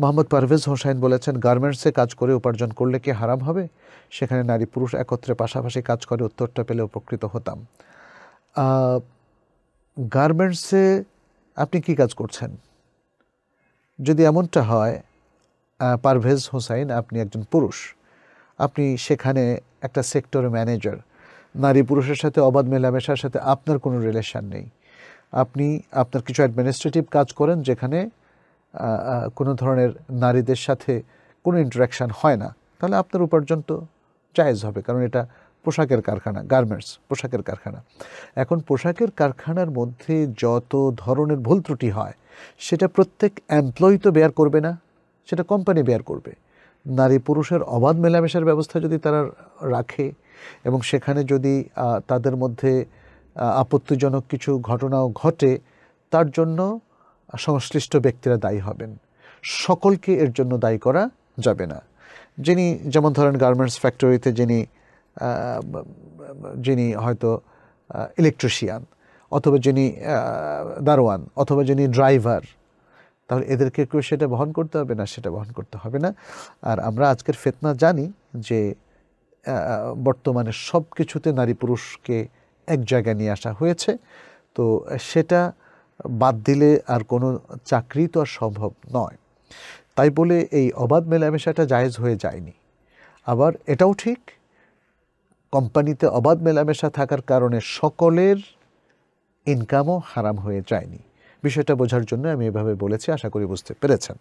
মোহাম্মদ পারভেজ হোসাইন বলেছেন গার্মেন্টসে কাজ করে উপার্জন করলে কি হারাম হবে সেখানে নারী পুরুষ একত্রে পাশাপাশি কাজ করে উত্তরটা পেলে উপকৃত হতাম গার্মেন্টসে আপনি কি কাজ করছেন যদি এমনটা হয় পারভেজ হোসাইন আপনি একজন পুরুষ আপনি সেখানে একটা সেক্টর ম্যানেজার নারী পুরুষের সাথে অবাধ মেলামেশার সাথে আপনার কোনো রিলেশান নেই আপনি আপনার কিছু অ্যাডমিনিস্ট্রেটিভ কাজ করেন যেখানে কোনো ধরনের নারীদের সাথে কোনো ইন্টারাকশান হয় না তাহলে আপনার উপার্জন তো চাইজ হবে কারণ এটা পোশাকের কারখানা গার্মেন্টস পোশাকের কারখানা এখন পোশাকের কারখানার মধ্যে যত ধরনের ভুল ত্রুটি হয় সেটা প্রত্যেক এমপ্লয়ি তো বেয়ার করবে না সেটা কোম্পানি বেয়ার করবে নারী পুরুষের অবাধ মেলামেশার ব্যবস্থা যদি তারা রাখে এবং সেখানে যদি তাদের মধ্যে আপত্তিজনক কিছু ঘটনাও ঘটে তার জন্য সংশ্লিষ্ট ব্যক্তিরা দায়ী হবেন সকলকে এর জন্য দায়ী করা যাবে না যিনি যেমন ধরেন গার্মেন্টস ফ্যাক্টরিতে যিনি যিনি হয়তো ইলেকট্রিশিয়ান অথবা যিনি দারোয়ান অথবা যিনি ড্রাইভার তাহলে এদেরকে কেউ সেটা বহন করতে হবে না সেটা বহন করতে হবে না আর আমরা আজকের ফেতনা জানি যে বর্তমানে সব কিছুতে নারী পুরুষকে এক জায়গায় নিয়ে আসা হয়েছে তো সেটা বাদ দিলে আর কোনো চাকরি তো আর সম্ভব নয় তাই বলে এই অবাধ মেলামেশাটা জায়েজ হয়ে যায়নি আবার এটাও ঠিক কোম্পানিতে অবাধ মেলামেশা থাকার কারণে সকলের ইনকামও হারাম হয়ে যায়নি বিষয়টা বোঝার জন্য আমি এভাবে বলেছি আশা করি বুঝতে পেরেছেন